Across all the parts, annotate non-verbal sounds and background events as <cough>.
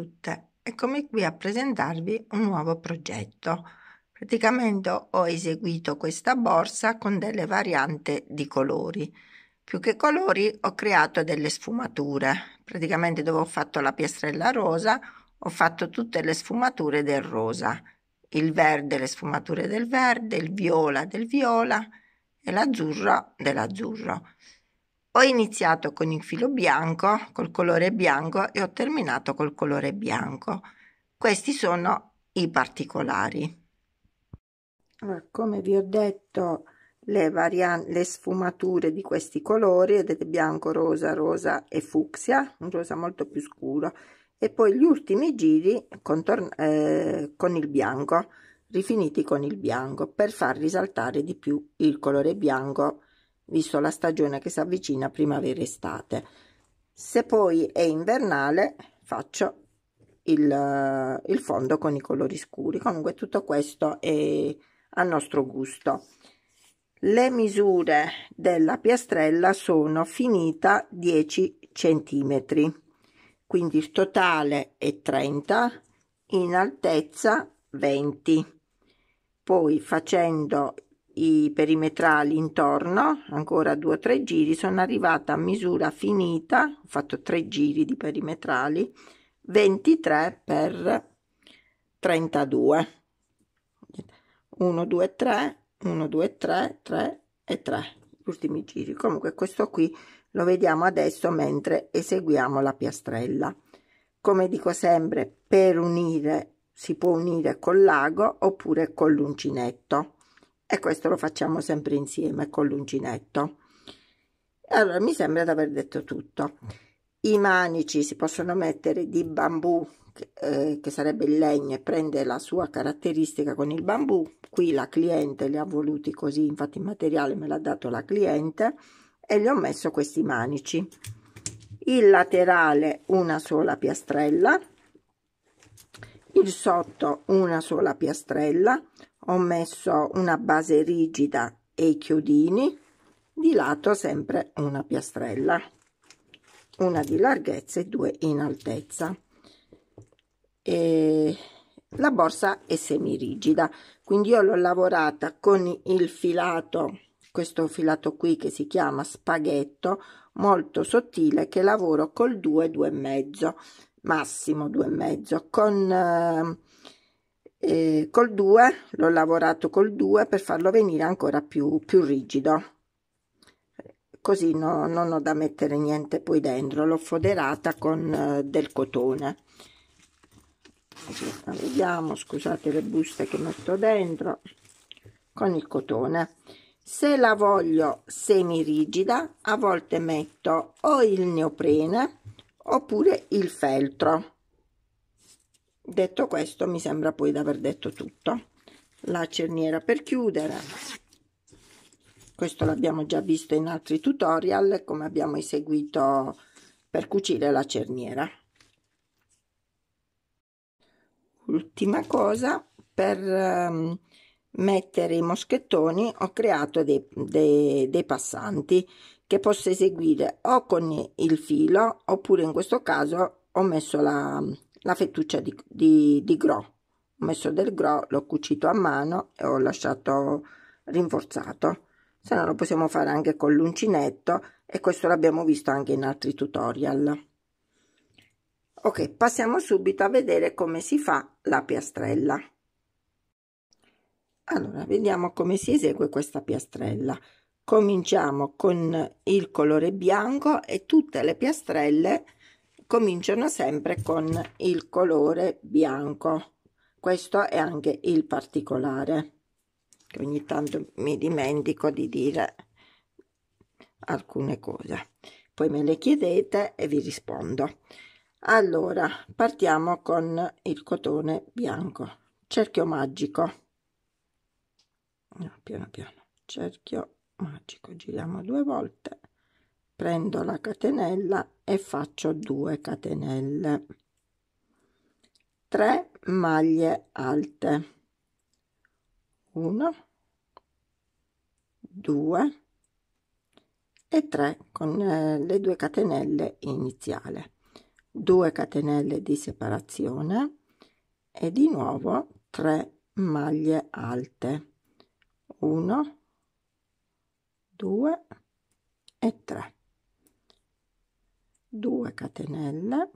tutte, eccomi qui a presentarvi un nuovo progetto. Praticamente ho eseguito questa borsa con delle varianti di colori. Più che colori ho creato delle sfumature, praticamente dove ho fatto la piastrella rosa ho fatto tutte le sfumature del rosa, il verde le sfumature del verde, il viola del viola e l'azzurro dell'azzurro. Ho iniziato con il filo bianco, col colore bianco e ho terminato col colore bianco. Questi sono i particolari. Come vi ho detto, le, le sfumature di questi colori, vedete bianco, rosa, rosa e fucsia, un rosa molto più scuro, e poi gli ultimi giri contor- eh, con il bianco, rifiniti con il bianco, per far risaltare di più il colore bianco visto la stagione che si avvicina primavera-estate. Se poi è invernale faccio il, il, fondo con i colori scuri. Comunque tutto questo è a nostro gusto. Le misure della piastrella sono finita 10 centimetri, quindi il totale è 30, in altezza 20. Poi facendo i perimetrali intorno, ancora due o tre giri, sono arrivata a misura finita, ho fatto tre giri di perimetrali, 23 per 32. 1, 2, 3, 1, 2, 3, 3 e 3, gli ultimi giri. Comunque questo qui lo vediamo adesso mentre eseguiamo la piastrella. Come dico sempre, per unire si può unire col lago oppure con l'uncinetto e questo lo facciamo sempre insieme con l'uncinetto. Allora, mi sembra di aver detto tutto. I manici si possono mettere di bambù, eh, che sarebbe il legno, e prende la sua caratteristica con il bambù. Qui la cliente li ha voluti così, infatti il materiale me l'ha dato la cliente, e gli ho messo questi manici. Il laterale una sola piastrella, il sotto una sola piastrella, ho messo una base rigida e i chiodini di lato sempre una piastrella una di larghezza e due in altezza e la borsa è semirigida quindi io l'ho lavorata con il filato questo filato qui che si chiama spaghetto molto sottile che lavoro col 2 2 e mezzo massimo 2 e mezzo con eh, e col 2 l'ho lavorato col 2 per farlo venire ancora più, più rigido così no, non ho da mettere niente poi dentro l'ho foderata con eh, del cotone vediamo scusate le buste che metto dentro con il cotone se la voglio semi rigida a volte metto o il neoprene oppure il feltro detto questo mi sembra poi di aver detto tutto la cerniera per chiudere questo l'abbiamo già visto in altri tutorial come abbiamo eseguito per cucire la cerniera ultima cosa per ehm, mettere i moschettoni ho creato dei, dei, dei passanti che posso eseguire o con il filo oppure in questo caso ho messo la, la fettuccia di, di, di gros. Ho messo del gros, l'ho cucito a mano e ho lasciato rinforzato. Se no lo possiamo fare anche con l'uncinetto e questo l'abbiamo visto anche in altri tutorial. Ok, passiamo subito a vedere come si fa la piastrella. Allora, vediamo come si esegue questa piastrella. Cominciamo con il colore bianco e tutte le piastrelle cominciano sempre con il colore bianco questo è anche il particolare che ogni tanto mi dimentico di dire alcune cose poi me le chiedete e vi rispondo allora partiamo con il cotone bianco cerchio magico no, piano piano cerchio magico giriamo due volte prendo la catenella e faccio 2 catenelle 3 maglie alte 1 2 e 3 con eh, le due catenelle iniziale 2 catenelle di separazione e di nuovo 3 maglie alte 1 2 e 3 2 catenelle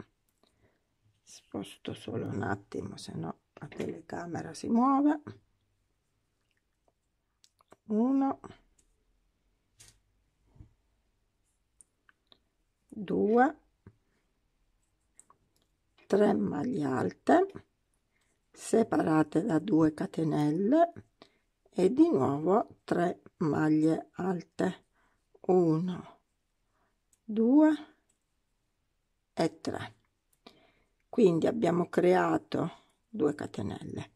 sposto solo un attimo se no la telecamera si muove 1 2 3 maglie alte separate da 2 catenelle e di nuovo 3 maglie alte 1 2 3 e 3 quindi abbiamo creato 2 catenelle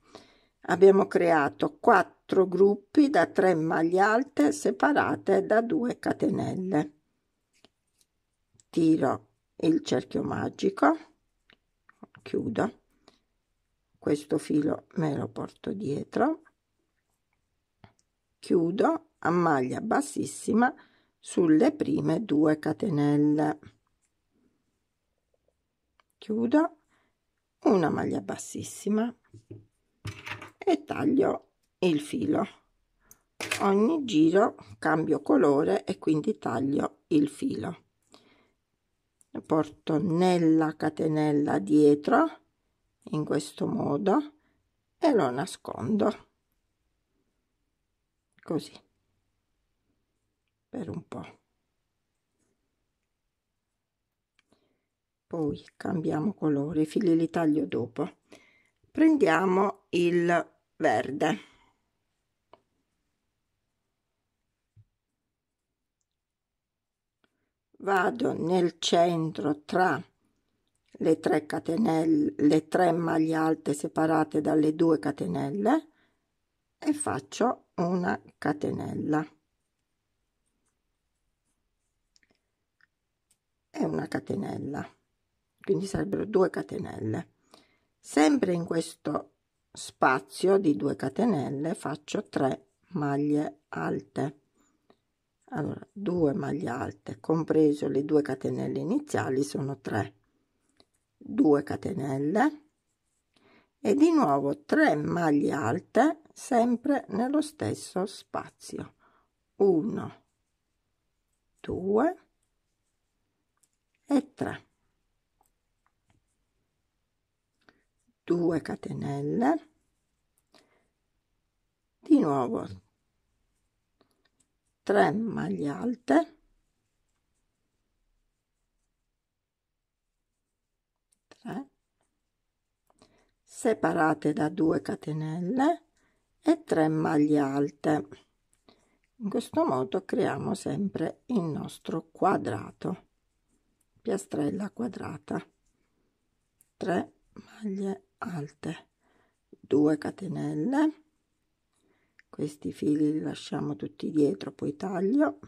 abbiamo creato 4 gruppi da 3 maglie alte separate da 2 catenelle tiro il cerchio magico chiudo questo filo me lo porto dietro chiudo a maglia bassissima sulle prime 2 catenelle chiudo una maglia bassissima e taglio il filo ogni giro cambio colore e quindi taglio il filo porto nella catenella dietro in questo modo e lo nascondo così per un po' poi cambiamo colore i fili li taglio dopo prendiamo il verde vado nel centro tra le tre catenelle le tre maglie alte separate dalle due catenelle e faccio una catenella e una catenella quindi sarebbero 2 catenelle sempre in questo spazio di 2 catenelle faccio 3 maglie alte allora 2 maglie alte compreso le 2 catenelle iniziali sono 3 2 catenelle e di nuovo 3 maglie alte sempre nello stesso spazio 1 2 e 3 2 catenelle di nuovo 3 maglie alte 3 separate da 2 catenelle e 3 maglie alte in questo modo creiamo sempre il nostro quadrato piastrella quadrata 3 maglie alte 2 catenelle questi fili li lasciamo tutti dietro poi taglio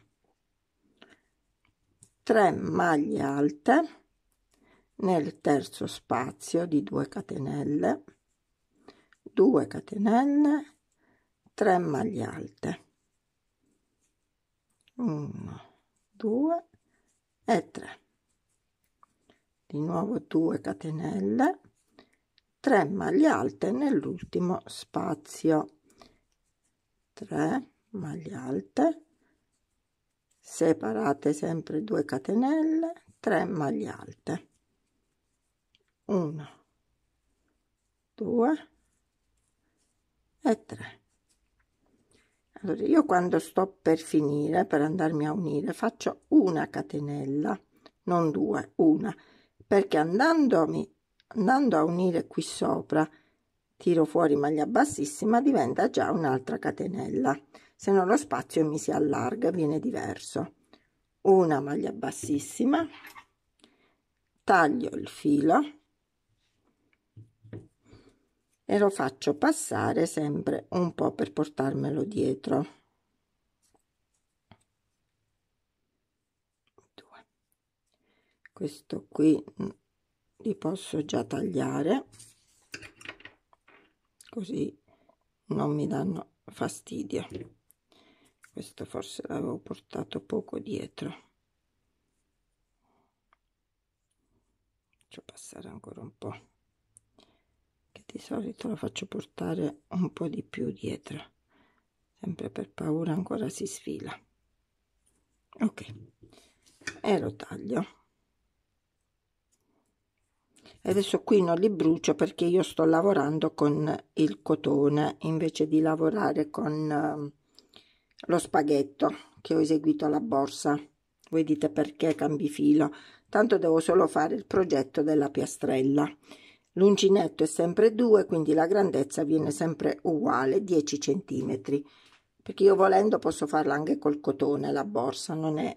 3 maglie alte nel terzo spazio di 2 catenelle 2 catenelle 3 maglie alte 1 2 e 3 di nuovo 2 catenelle 3 maglie alte nell'ultimo spazio 3 maglie alte separate sempre 2 catenelle 3 maglie alte 1 2 e 3 allora io quando sto per finire per andarmi a unire faccio una catenella non due una perché andandomi andando a unire qui sopra tiro fuori maglia bassissima diventa già un'altra catenella se no lo spazio mi si allarga viene diverso una maglia bassissima taglio il filo e lo faccio passare sempre un po per portarmelo dietro questo qui mm, li posso già tagliare così non mi danno fastidio questo forse l'avevo portato poco dietro faccio passare ancora un po' che di solito lo faccio portare un po' di più dietro sempre per paura ancora si sfila ok e lo taglio adesso qui non li brucio perché io sto lavorando con il cotone invece di lavorare con eh, lo spaghetto che ho eseguito alla borsa voi dite perché cambi filo tanto devo solo fare il progetto della piastrella l'uncinetto è sempre 2 quindi la grandezza viene sempre uguale 10 cm perché io volendo posso farla anche col cotone la borsa non è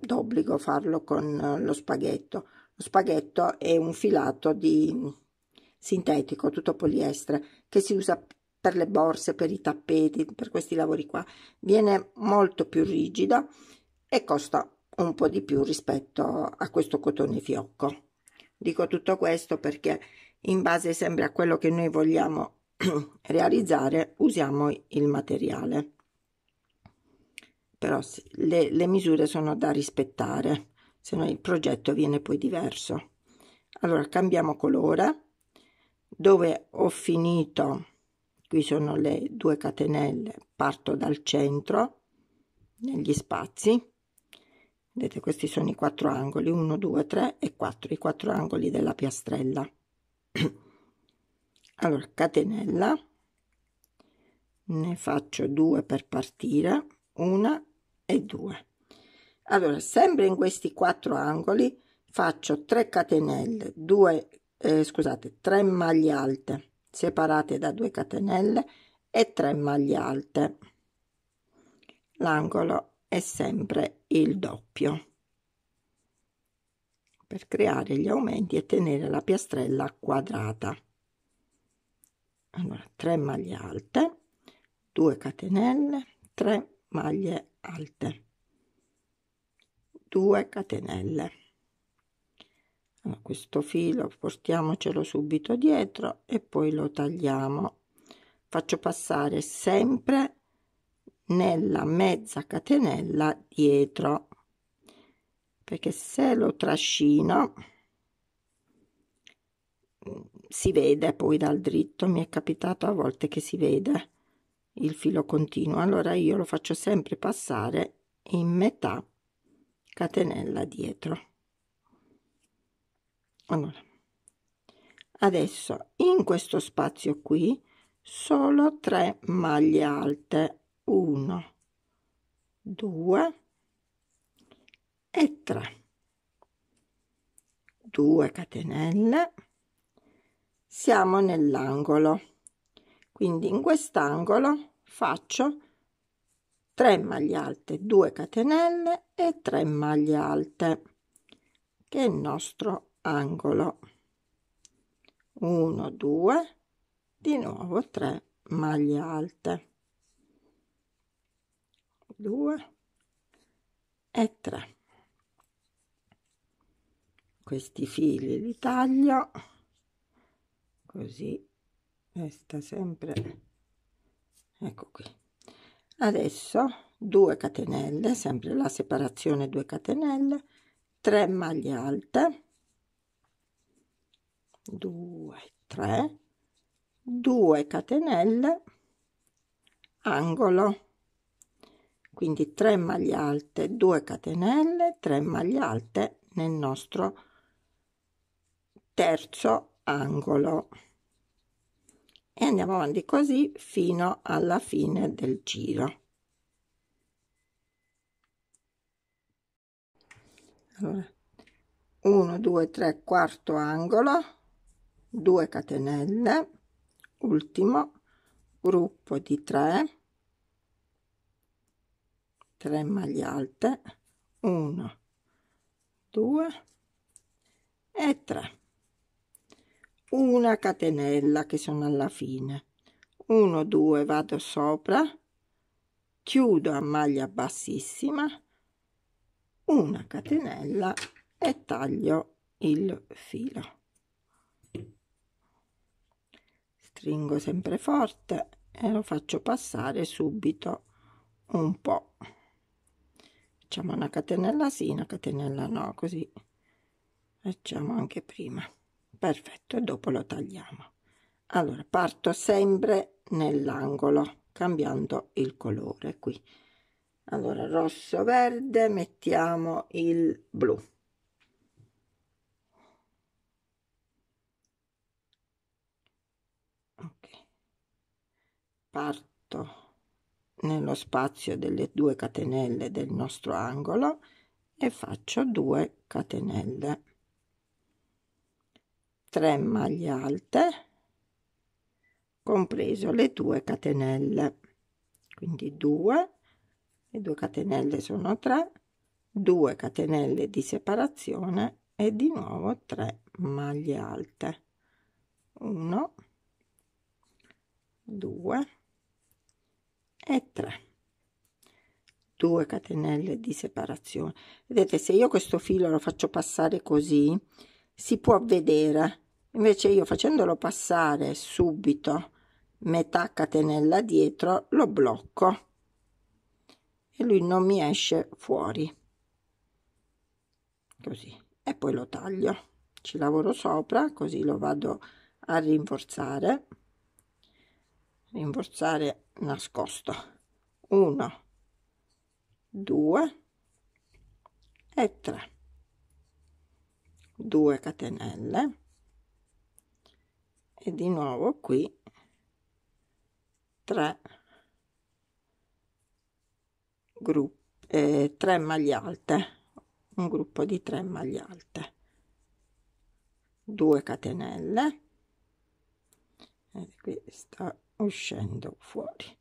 d'obbligo farlo con eh, lo spaghetto spaghetto è un filato di sintetico, tutto poliestere, che si usa per le borse, per i tappeti, per questi lavori qua. Viene molto più rigida e costa un po' di più rispetto a questo cotone fiocco. Dico tutto questo perché in base sempre a quello che noi vogliamo <clears throat> realizzare usiamo il materiale. Però le, le misure sono da rispettare se no il progetto viene poi diverso. Allora cambiamo colore, dove ho finito, qui sono le due catenelle, parto dal centro, negli spazi, vedete questi sono i quattro angoli, 1, 2, 3 e 4, i quattro angoli della piastrella. <clears throat> Allora, catenella, ne faccio due per partire, una e due allora sempre in questi quattro angoli faccio 3 catenelle 2 eh, scusate 3 maglie alte separate da 2 catenelle e 3 maglie alte l'angolo è sempre il doppio per creare gli aumenti e tenere la piastrella quadrata allora 3 maglie alte 2 catenelle 3 maglie alte 2 catenelle allora, questo filo portiamocelo subito dietro e poi lo tagliamo faccio passare sempre nella mezza catenella dietro perché se lo trascino mm, si vede poi dal dritto mi è capitato a volte che si vede il filo continuo allora io lo faccio sempre passare in metà catenella dietro allora adesso in questo spazio qui solo 3 maglie alte 1 2 e 3 2 catenelle siamo nell'angolo quindi in quest'angolo faccio 3 maglie alte 2 catenelle e 3 maglie alte che è il nostro angolo 1 2 di nuovo 3 maglie alte 2 e 3 questi fili li taglio così resta sempre ecco qui adesso 2 catenelle sempre la separazione 2 catenelle 3 maglie alte 2 3 2 catenelle angolo quindi 3 maglie alte 2 catenelle 3 maglie alte nel nostro terzo angolo e andiamo avanti così fino alla fine del giro allora 1 2 3 quarto angolo 2 catenelle ultimo gruppo di 3 3 maglie alte 1 2 e 3 una catenella che sono alla fine 1 2 vado sopra chiudo a maglia bassissima una catenella e taglio il filo stringo sempre forte e lo faccio passare subito un po facciamo una catenella sì una catenella no così facciamo anche prima perfetto e dopo lo tagliamo allora parto sempre nell'angolo cambiando il colore qui allora rosso verde mettiamo il blu ok parto nello spazio delle due catenelle del nostro angolo e faccio 2 catenelle 3 maglie alte compreso le due catenelle quindi 2 le due catenelle sono 3 2 catenelle di separazione e di nuovo 3 maglie alte 1 2 e 3 2 catenelle di separazione vedete se io questo filo lo faccio passare così si può vedere. Invece io facendolo passare subito metà catenella dietro lo blocco e lui non mi esce fuori. Così. E poi lo taglio. Ci lavoro sopra così lo vado a rinforzare. Rinforzare nascosto. 1, 2 e 3. 2 catenelle e di nuovo qui 3 gruppi eh, 3 maglie alte un gruppo di 3 maglie alte 2 catenelle e qui sta uscendo fuori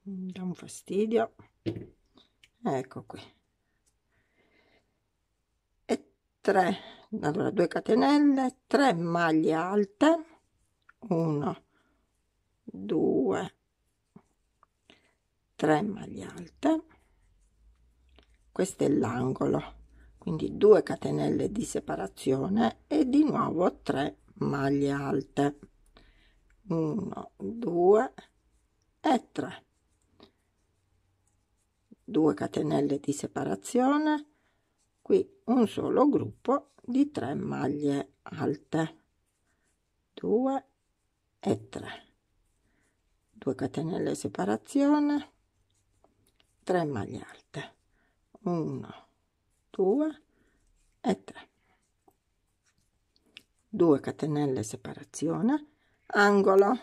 da un fastidio ecco qui 3 allora 2 catenelle 3 maglie alte 1 2 3 maglie alte questo è l'angolo quindi 2 catenelle di separazione e di nuovo 3 maglie alte 1 2 e 3 2 catenelle di separazione qui un solo gruppo di 3 maglie alte 2 e 3 2 catenelle separazione 3 maglie alte 1 2 e 3 2 catenelle separazione angolo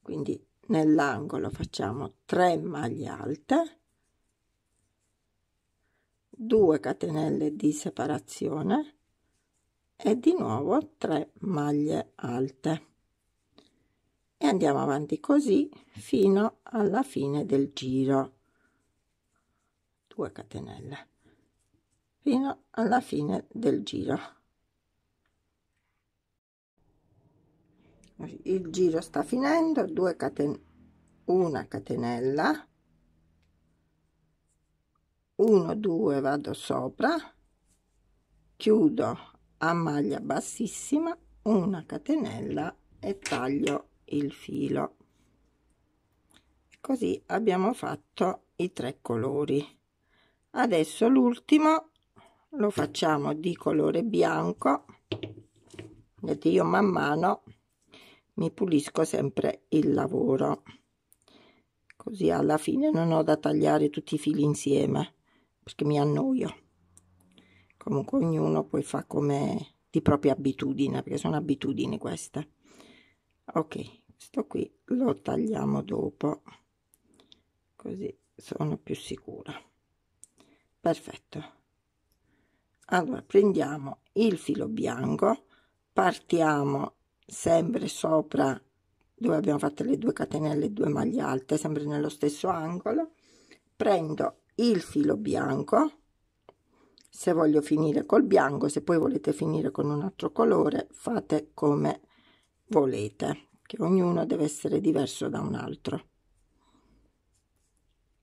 quindi nell'angolo facciamo 3 maglie alte 2 catenelle di separazione e di nuovo 3 maglie alte e andiamo avanti così fino alla fine del giro 2 catenelle fino alla fine del giro il giro sta finendo 2 catenelle 1 catenella 1 2 vado sopra chiudo a maglia bassissima una catenella e taglio il filo così abbiamo fatto i tre colori adesso l'ultimo lo facciamo di colore bianco vedete io man mano mi pulisco sempre il lavoro così alla fine non ho da tagliare tutti i fili insieme perché mi annoio. Comunque ognuno poi fa come di propria abitudine, perché sono abitudini queste. Ok, questo qui lo tagliamo dopo, così sono più sicura. Perfetto. Allora prendiamo il filo bianco, partiamo sempre sopra dove abbiamo fatto le due catenelle, due maglie alte, sempre nello stesso angolo, prendo il filo bianco se voglio finire col bianco se poi volete finire con un altro colore fate come volete che ognuno deve essere diverso da un altro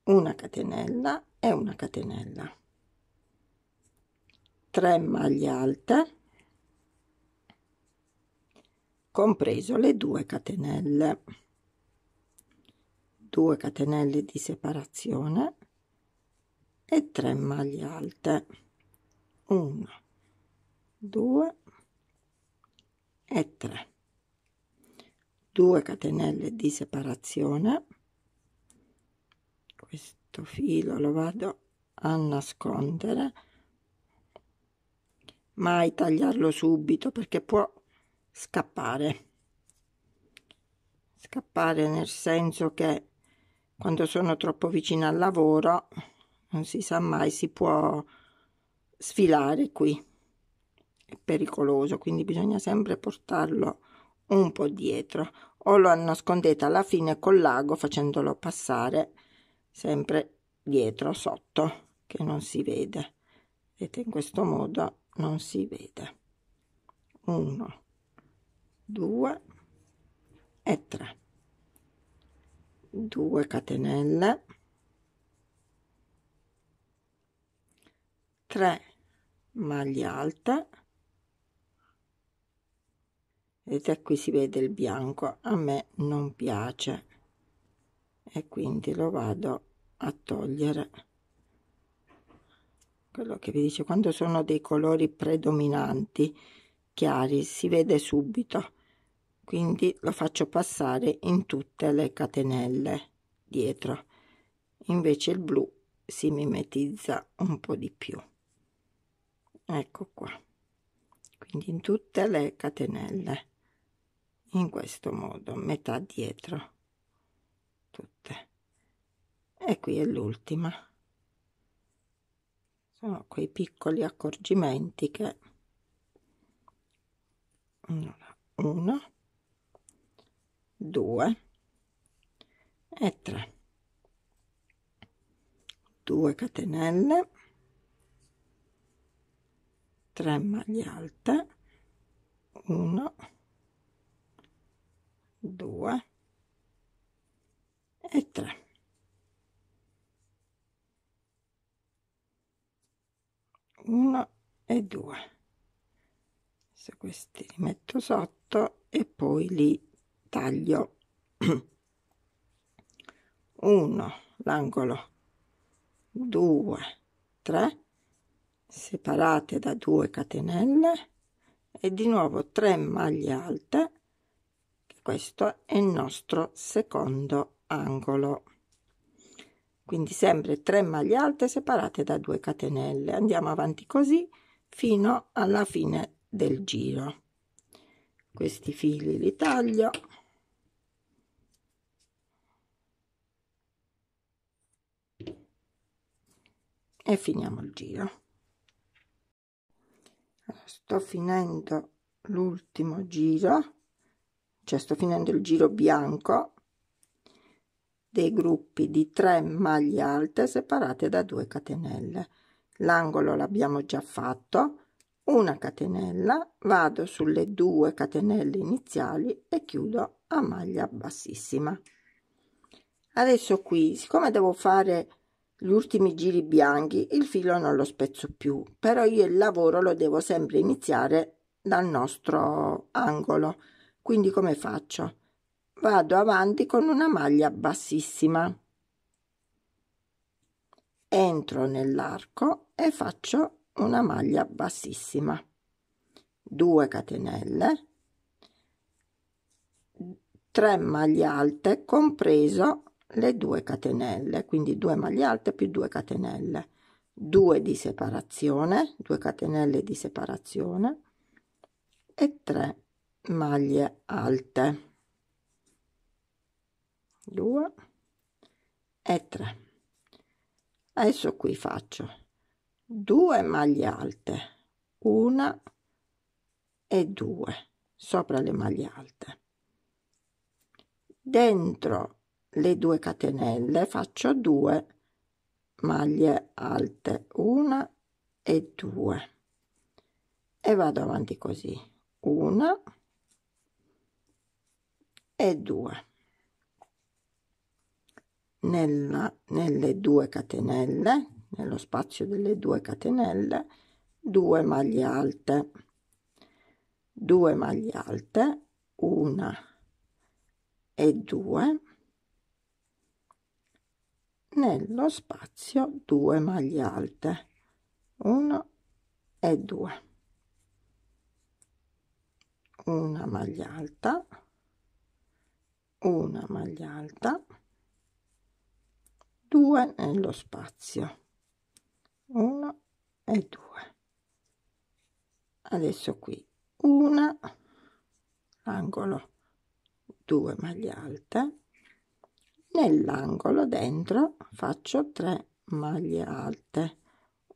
una catenella e una catenella 3 maglie alte compreso le due catenelle 2 catenelle di separazione e 3 maglie alte 1 2 e 3 2 catenelle di separazione questo filo lo vado a nascondere mai tagliarlo subito perché può scappare scappare nel senso che quando sono troppo vicina al lavoro non si sa mai, si può sfilare qui. È pericoloso, quindi bisogna sempre portarlo un po' dietro o lo nascondete alla fine col lago facendolo passare sempre dietro sotto che non si vede. Vedete in questo modo non si vede. 1 2 e 3 2 catenelle 3 maglie alte vedete qui si vede il bianco a me non piace e quindi lo vado a togliere quello che vi dice quando sono dei colori predominanti chiari si vede subito quindi lo faccio passare in tutte le catenelle dietro invece il blu si mimetizza un po di più ecco qua quindi in tutte le catenelle in questo modo metà dietro tutte e qui è l'ultima sono quei piccoli accorgimenti che allora, uno due e tre due catenelle 3 maglie alte 1 2 e 3 1 e 2 adesso questi li metto sotto e poi li taglio 1 <clears throat> l'angolo 2 3 separate da 2 catenelle e di nuovo 3 maglie alte questo è il nostro secondo angolo quindi sempre 3 maglie alte separate da 2 catenelle andiamo avanti così fino alla fine del giro questi fili li taglio e finiamo il giro sto finendo l'ultimo giro cioè sto finendo il giro bianco dei gruppi di 3 maglie alte separate da 2 catenelle l'angolo l'abbiamo già fatto una catenella vado sulle due catenelle iniziali e chiudo a maglia bassissima adesso qui siccome devo fare gli ultimi giri bianchi il filo non lo spezzo più, però io il lavoro lo devo sempre iniziare dal nostro angolo. Quindi come faccio? Vado avanti con una maglia bassissima. Entro nell'arco e faccio una maglia bassissima. 2 catenelle 3 maglie alte compreso le due catenelle, quindi 2 maglie alte più 2 catenelle, 2 di separazione, 2 catenelle di separazione e 3 maglie alte. 2 e 3. Adesso qui faccio 2 maglie alte, 1 e 2 sopra le maglie alte. Dentro le due catenelle faccio 2 maglie alte una e due e vado avanti così una e due nella, nelle due catenelle nello spazio delle due catenelle 2 maglie alte 2 maglie alte 1 e due nello spazio 2 maglie alte 1 e 2 una maglia alta una maglia alta 2 nello spazio 1 e 2 adesso qui una angolo 2 maglie alte nell'angolo dentro faccio 3 maglie alte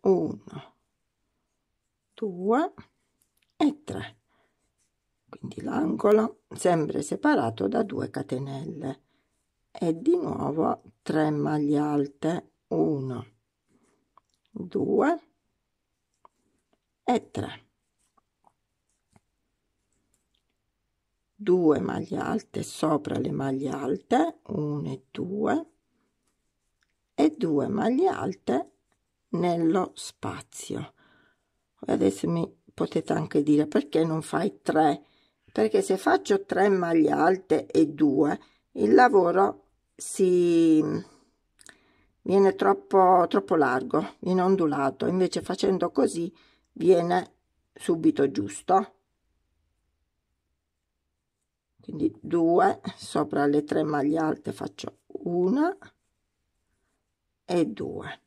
1 2 e 3 quindi l'angolo sempre separato da 2 catenelle e di nuovo 3 maglie alte 1 2 e 3 2 maglie alte sopra le maglie alte 1 e 2 e 2 maglie alte nello spazio adesso mi potete anche dire perché non fai 3 perché se faccio 3 maglie alte e 2 il lavoro si viene troppo, troppo largo viene ondulato invece facendo così viene subito giusto quindi 2 sopra le 3 maglie alte faccio una e 2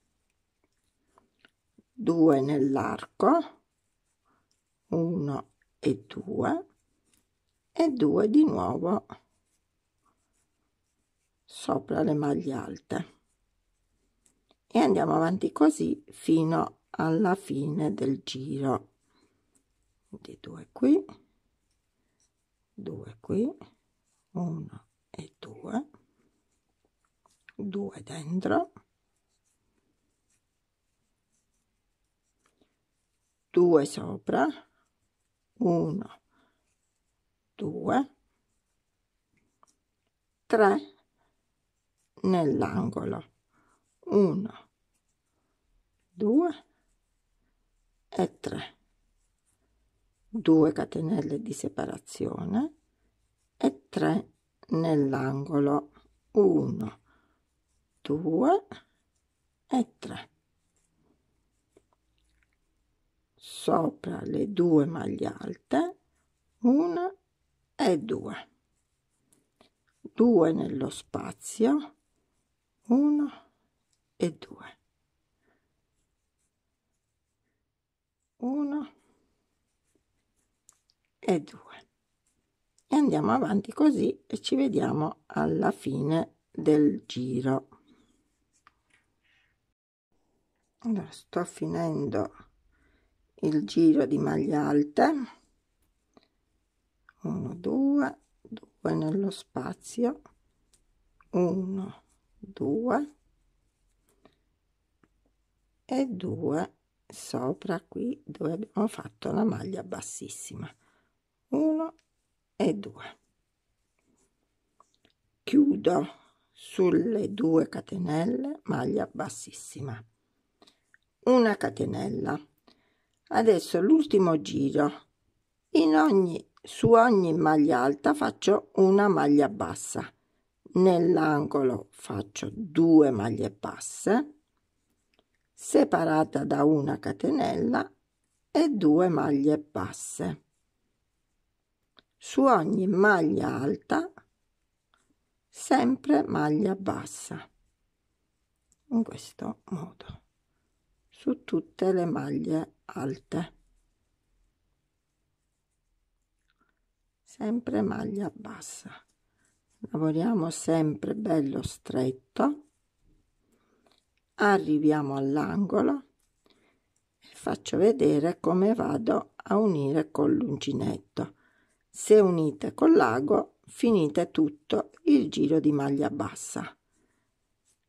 2 nell'arco 1 e 2 e 2 di nuovo sopra le maglie alte e andiamo avanti così fino alla fine del giro quindi 2 qui 2 qui uno e due, due dentro due sopra uno, due, tre nell'angolo uno, due e tre. 2 catenelle di separazione e 3 nell'angolo 1 2 e 3 sopra le due maglie alte 1 e 2 2 nello spazio 1 e 2 1 e 2 e andiamo avanti così e ci vediamo alla fine del giro allora sto finendo il giro di maglie alte 1 2 2 nello spazio 1 2 e 2 sopra qui dove abbiamo fatto la maglia bassissima e 2 chiudo sulle due catenelle maglia bassissima una catenella adesso l'ultimo giro in ogni su ogni maglia alta faccio una maglia bassa nell'angolo faccio due maglie basse separata da una catenella e due maglie basse su ogni maglia alta sempre maglia bassa in questo modo su tutte le maglie alte sempre maglia bassa lavoriamo sempre bello stretto arriviamo all'angolo e faccio vedere come vado a unire con l'uncinetto se unite col lago, finite tutto il giro di maglia bassa.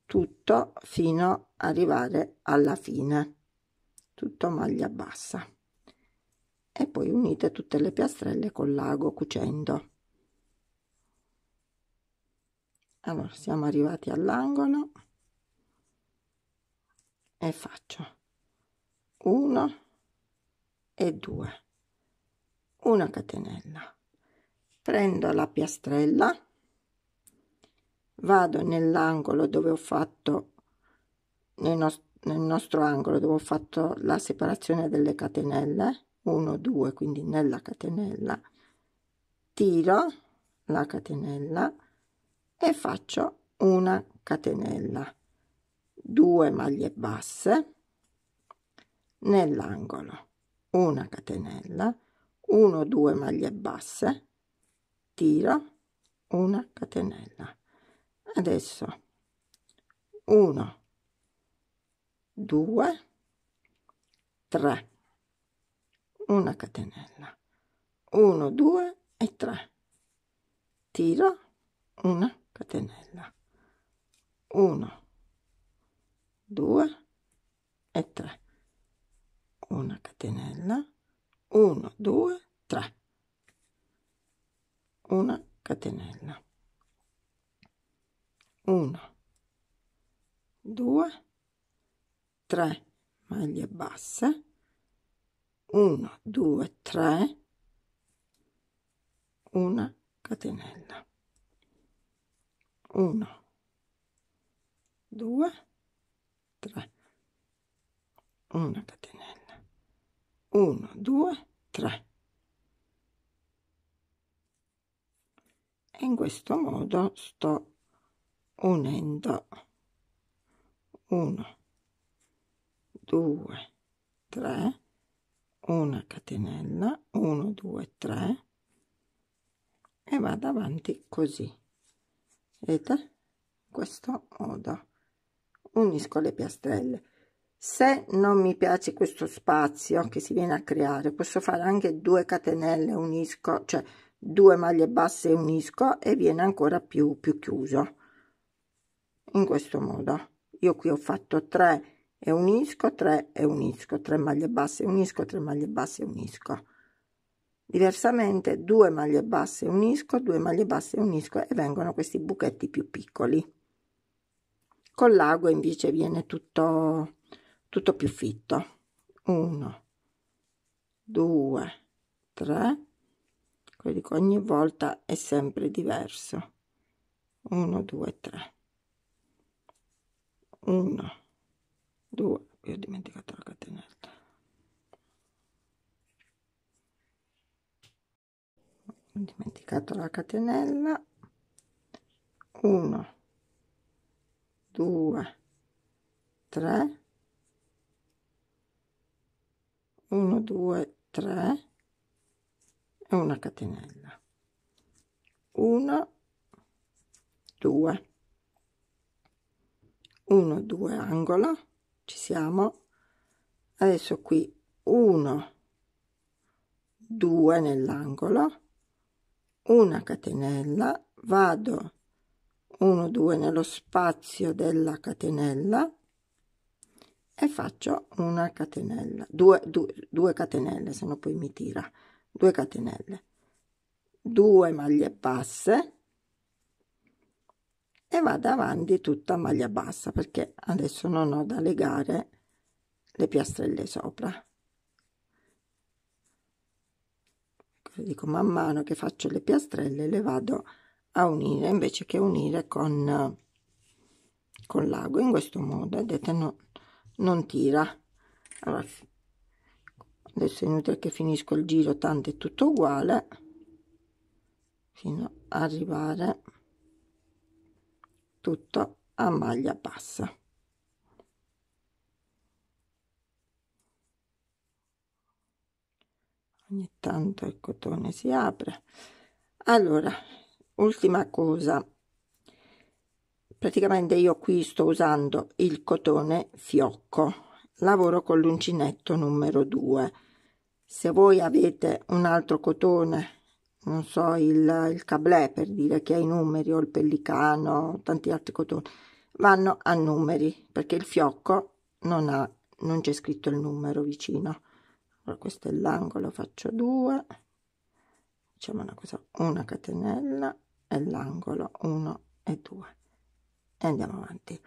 Tutto fino ad arrivare alla fine. Tutto maglia bassa. E poi unite tutte le piastrelle col lago cucendo. Allora, siamo arrivati all'angolo e faccio 1 e 2 una catenella prendo la piastrella vado nell'angolo dove ho fatto nel, nos nel, nostro angolo dove ho fatto la separazione delle catenelle 1 2 quindi nella catenella tiro la catenella e faccio una catenella 2 maglie basse nell'angolo una catenella 1 2 maglie basse tiro una catenella adesso 1 2 3 una catenella 1 2 e 3 tiro una catenella 1 2 e 3 una catenella 1 2 3 una catenella 1 2 3 maglie basse 1 2 3 una catenella 1 2 3 una catenella 1, 2, 3. E in questo modo sto unendo 1, 2, 3, una catenella, 1, 2, 3 e vado avanti così. Vedete? In Questo modo. Unisco le piastrelle se non mi piace questo spazio che si viene a creare posso fare anche due catenelle unisco cioè due maglie basse unisco e viene ancora più più chiuso in questo modo io qui ho fatto 3 e unisco 3 e unisco 3 maglie basse unisco 3 maglie basse unisco diversamente 2 maglie basse unisco 2 maglie basse unisco e vengono questi buchetti più piccoli con l'ago invece viene tutto tutto più fitto 1 2 3 quello ogni volta è sempre diverso 1 2 3 1 2 ho dimenticato la catenella ho dimenticato la catenella 1 2 3 1 2 3 e una catenella 1 2 1 2 angolo ci siamo adesso qui 1 2 nell'angolo una catenella vado 1 2 nello spazio della catenella e faccio una catenella, due, due, due catenelle, se no poi mi tira, due catenelle, due maglie basse e vado avanti tutta maglia bassa perché adesso non ho da legare le piastrelle sopra. Dico man mano che faccio le piastrelle le vado a unire invece che unire con, con l'ago in questo modo, vedete, no non tira allora, adesso è inutile che finisco il giro tanto è tutto uguale fino ad arrivare tutto a maglia bassa ogni tanto il cotone si apre allora ultima cosa praticamente io qui sto usando il cotone fiocco lavoro con l'uncinetto numero 2 se voi avete un altro cotone non so il, il cablè per dire che ha i numeri o il pellicano tanti altri cotoni vanno a numeri perché il fiocco non ha non c'è scritto il numero vicino allora questo è l'angolo faccio due facciamo una cosa una catenella e l'angolo 1 e 2 e andiamo avanti.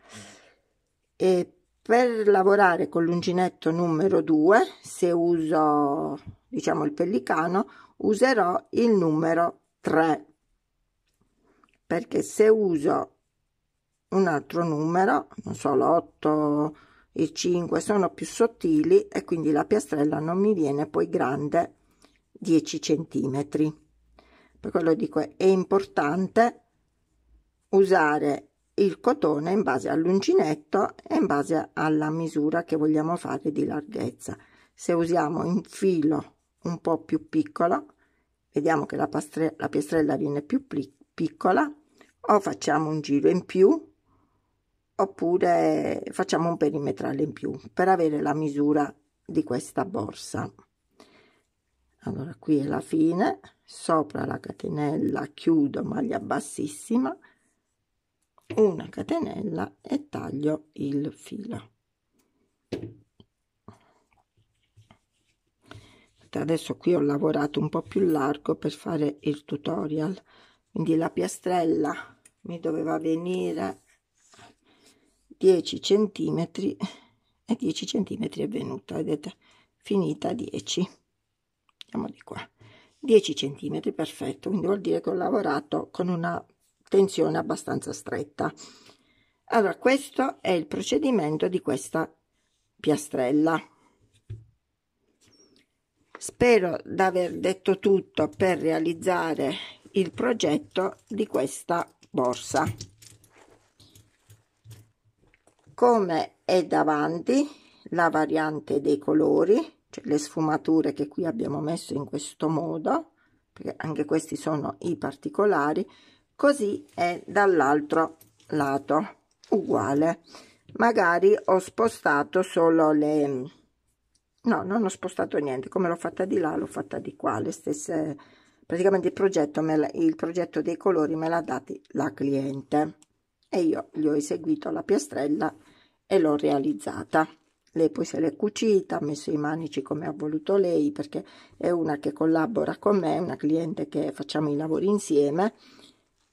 E per lavorare con l'uncinetto numero 2, se uso diciamo il pellicano, userò il numero 3 perché se uso un altro numero, non so, l'8, e 5 sono più sottili e quindi la piastrella non mi viene poi grande 10 cm. Per quello dico è importante usare il cotone in base all'uncinetto e in base alla misura che vogliamo fare di larghezza. Se usiamo un filo un po' più piccolo, vediamo che la, pastre- la piastrella viene più pli- piccola, o facciamo un giro in più, oppure facciamo un perimetrale in più per avere la misura di questa borsa. Allora qui è la fine, sopra la catenella chiudo maglia bassissima, una catenella e taglio il filo adesso qui ho lavorato un po più largo per fare il tutorial quindi la piastrella mi doveva venire 10 centimetri e 10 centimetri è venuta vedete finita 10 andiamo di qua 10 centimetri perfetto quindi vuol dire che ho lavorato con una tensione abbastanza stretta. Allora, questo è il procedimento di questa piastrella. Spero di aver detto tutto per realizzare il progetto di questa borsa. Come è davanti la variante dei colori, cioè le sfumature che qui abbiamo messo in questo modo, perché anche questi sono i particolari, così è dall'altro lato uguale magari ho spostato solo le no non ho spostato niente come l'ho fatta di là l'ho fatta di qua le stesse praticamente il progetto, la... il progetto dei colori me l'ha dati la cliente e io gli ho eseguito la piastrella e l'ho realizzata lei poi se l'è cucita, ha messo i manici come ha voluto lei perché è una che collabora con me, una cliente che facciamo i lavori insieme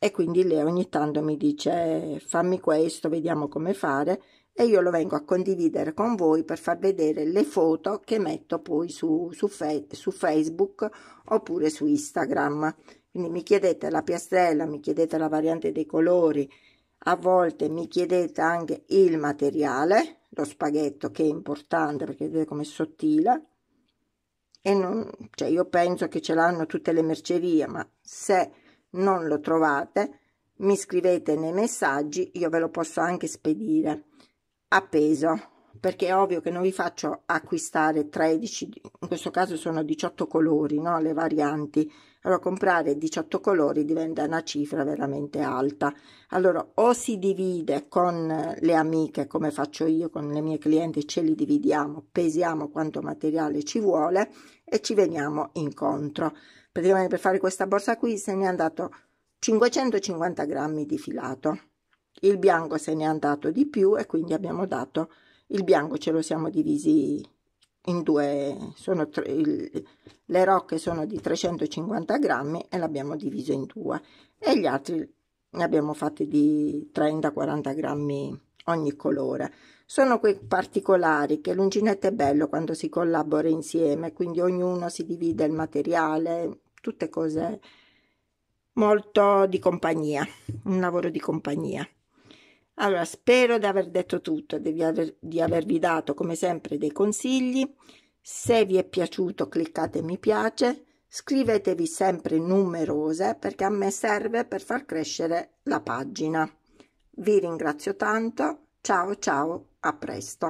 e quindi lei ogni tanto mi dice fammi questo, vediamo come fare e io lo vengo a condividere con voi per far vedere le foto che metto poi su, su, su Facebook oppure su Instagram. Quindi mi chiedete la piastrella, mi chiedete la variante dei colori, a volte mi chiedete anche il materiale, lo spaghetto che è importante perché vedete com'è sottile. E non, cioè io penso che ce l'hanno tutte le mercerie, ma se non lo trovate, mi scrivete nei messaggi, io ve lo posso anche spedire a peso perché è ovvio che non vi faccio acquistare 13, in questo caso sono 18 colori, no? le varianti. Allora comprare 18 colori diventa una cifra veramente alta. Allora o si divide con le amiche come faccio io con le mie clienti, ce li dividiamo, pesiamo quanto materiale ci vuole e ci veniamo incontro praticamente per fare questa borsa qui se ne è andato 550 grammi di filato il bianco se ne è andato di più e quindi abbiamo dato il bianco ce lo siamo divisi in due sono tre, il, le rocche sono di 350 grammi e l'abbiamo diviso in due e gli altri ne abbiamo fatti di 30-40 grammi ogni colore sono quei particolari che l'uncinetto è bello quando si collabora insieme, quindi ognuno si divide il materiale, tutte cose molto di compagnia, un lavoro di compagnia. Allora, spero di aver detto tutto, di, aver, di avervi dato come sempre dei consigli. Se vi è piaciuto cliccate mi piace, scrivetevi sempre numerose perché a me serve per far crescere la pagina. Vi ringrazio tanto, ciao ciao a presto!